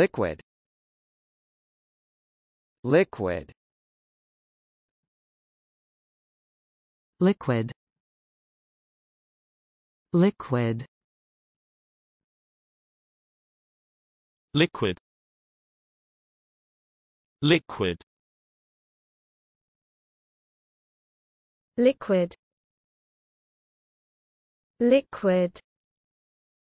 liquid liquid liquid liquid liquid liquid liquid liquid